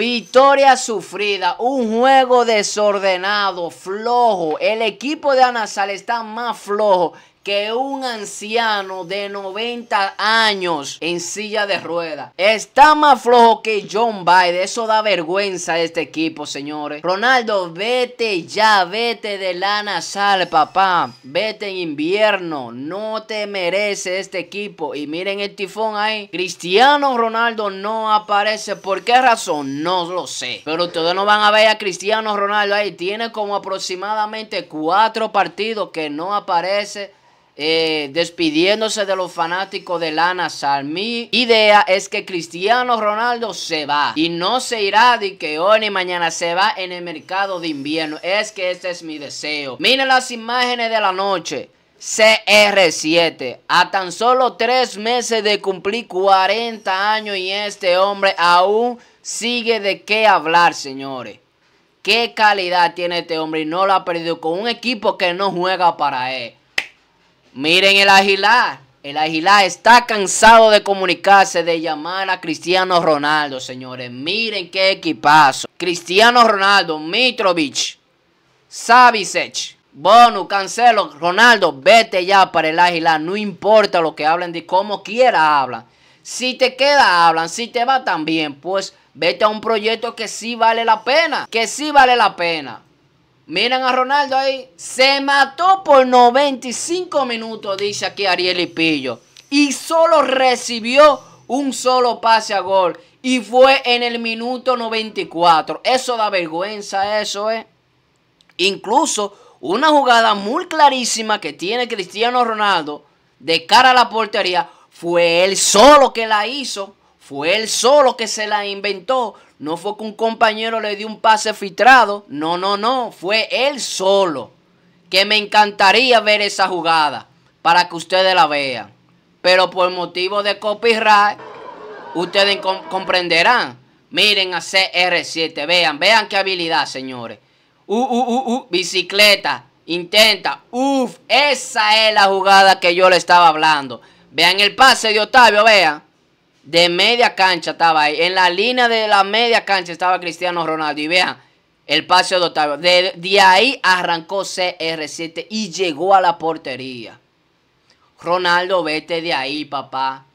Victoria sufrida, un juego desordenado, flojo. El equipo de Anasal está más flojo que un anciano de 90 años en silla de rueda está más flojo que John Biden. Eso da vergüenza a este equipo, señores. Ronaldo, vete ya, vete de la nasal, papá. Vete en invierno. No te merece este equipo. Y miren el tifón ahí. Cristiano Ronaldo no aparece. ¿Por qué razón? No lo sé. Pero ustedes no van a ver a Cristiano Ronaldo ahí. Tiene como aproximadamente cuatro partidos que no aparece eh, despidiéndose de los fanáticos de Lana Salmi... Mi idea es que Cristiano Ronaldo se va y no se irá de que hoy ni mañana se va en el mercado de invierno. Es que este es mi deseo. Miren las imágenes de la noche. CR7, a tan solo tres meses de cumplir 40 años y este hombre aún sigue de qué hablar, señores. ¿Qué calidad tiene este hombre y no lo ha perdido con un equipo que no juega para él? Miren el Aguilar. El Aguilar está cansado de comunicarse, de llamar a Cristiano Ronaldo, señores. Miren qué equipazo. Cristiano Ronaldo, Mitrovic, Savisech, Bono, Cancelo, Ronaldo, vete ya para el Aguilar. No importa lo que hablen de cómo quiera hablan. Si te queda, hablan. Si te va también, pues vete a un proyecto que sí vale la pena. Que sí vale la pena. Miren a Ronaldo ahí. Se mató por 95 minutos, dice aquí Ariel y Pillo. Y solo recibió un solo pase a gol. Y fue en el minuto 94. Eso da vergüenza, eso es. ¿eh? Incluso una jugada muy clarísima que tiene Cristiano Ronaldo de cara a la portería. Fue él solo que la hizo. Fue él solo que se la inventó. No fue que un compañero le dio un pase filtrado. No, no, no. Fue él solo. Que me encantaría ver esa jugada para que ustedes la vean. Pero por motivo de copyright, ustedes comprenderán. Miren a CR7. Vean, vean qué habilidad, señores. Uh, uh, uh, bicicleta. Intenta. Uf, esa es la jugada que yo le estaba hablando. Vean el pase de Octavio, vean de media cancha estaba ahí. En la línea de la media cancha estaba Cristiano Ronaldo. Y vean, el pase de De, de, ahí arrancó CR7 y llegó a la portería. Ronaldo, vete de ahí, papá.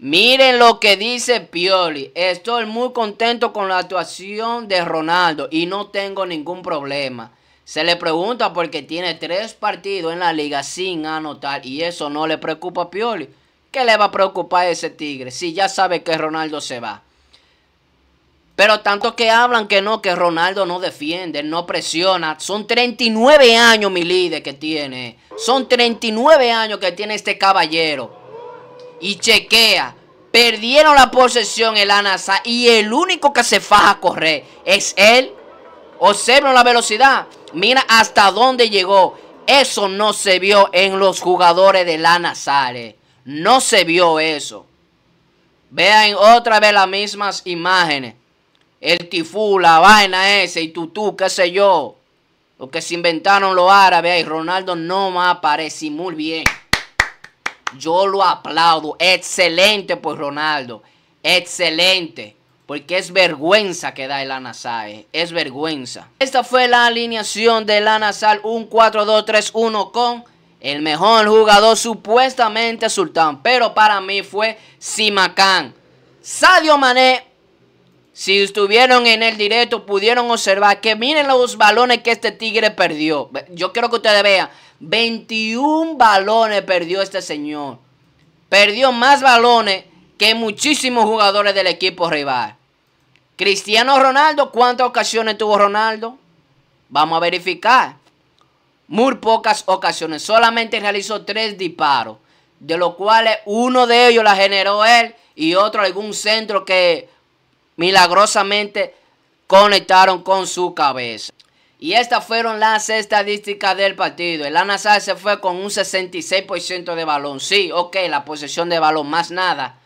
Miren lo que dice Pioli. Estoy muy contento con la actuación de Ronaldo y no tengo ningún problema. Se le pregunta porque tiene tres partidos en la liga sin anotar y eso no le preocupa a Pioli. ¿Qué le va a preocupar a ese tigre si ya sabe que Ronaldo se va? Pero tanto que hablan que no, que Ronaldo no defiende, no presiona. Son 39 años mi líder que tiene. Son 39 años que tiene este caballero. Y chequea. Perdieron la posesión el Anasa y el único que se faja a correr es él. Observen la velocidad. Mira hasta dónde llegó. Eso no se vio en los jugadores del Anasare. No se vio eso. Vean otra vez las mismas imágenes. El tifú, la vaina ese y tutú, qué sé yo. Lo que se inventaron los árabes y Ronaldo no me aparece muy bien. Yo lo aplaudo. Excelente pues Ronaldo. Excelente. Porque es vergüenza que da el Anasal. Es vergüenza. Esta fue la alineación del Anasal. Un 4-2-3-1 con el mejor jugador supuestamente Sultán. Pero para mí fue Simacán. Sadio Mané. Si estuvieron en el directo pudieron observar que miren los balones que este tigre perdió. Yo quiero que ustedes vean. 21 balones perdió este señor. Perdió más balones que muchísimos jugadores del equipo rival. Cristiano Ronaldo, ¿cuántas ocasiones tuvo Ronaldo? Vamos a verificar muy pocas ocasiones. Solamente realizó tres disparos, de los cuales uno de ellos la generó él y otro algún centro que milagrosamente conectaron con su cabeza. Y estas fueron las estadísticas del partido. El anazá se fue con un 66% de balón. Sí, ok, la posesión de balón, más nada.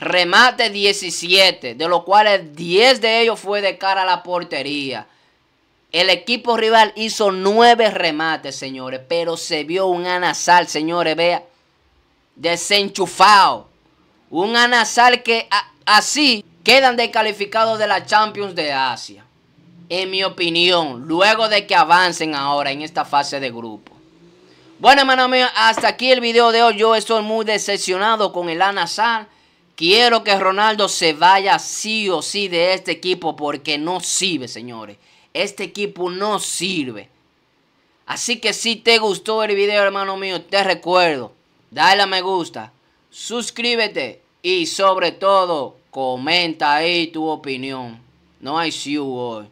Remate 17, de los cuales 10 de ellos fue de cara a la portería. El equipo rival hizo nueve remates, señores, pero se vio un Anasal, señores, vea, desenchufado. Un Anasal que así quedan descalificados de la Champions de Asia. En mi opinión, luego de que avancen ahora en esta fase de grupo. Bueno, hermano mío, hasta aquí el video de hoy. Yo estoy muy decepcionado con el Anasal. Quiero que Ronaldo se vaya sí o sí de este equipo porque no sirve, señores. Este equipo no sirve. Así que si te gustó el video, hermano mío, te recuerdo, dale a me gusta, suscríbete y sobre todo, comenta ahí tu opinión. No hay siu hoy.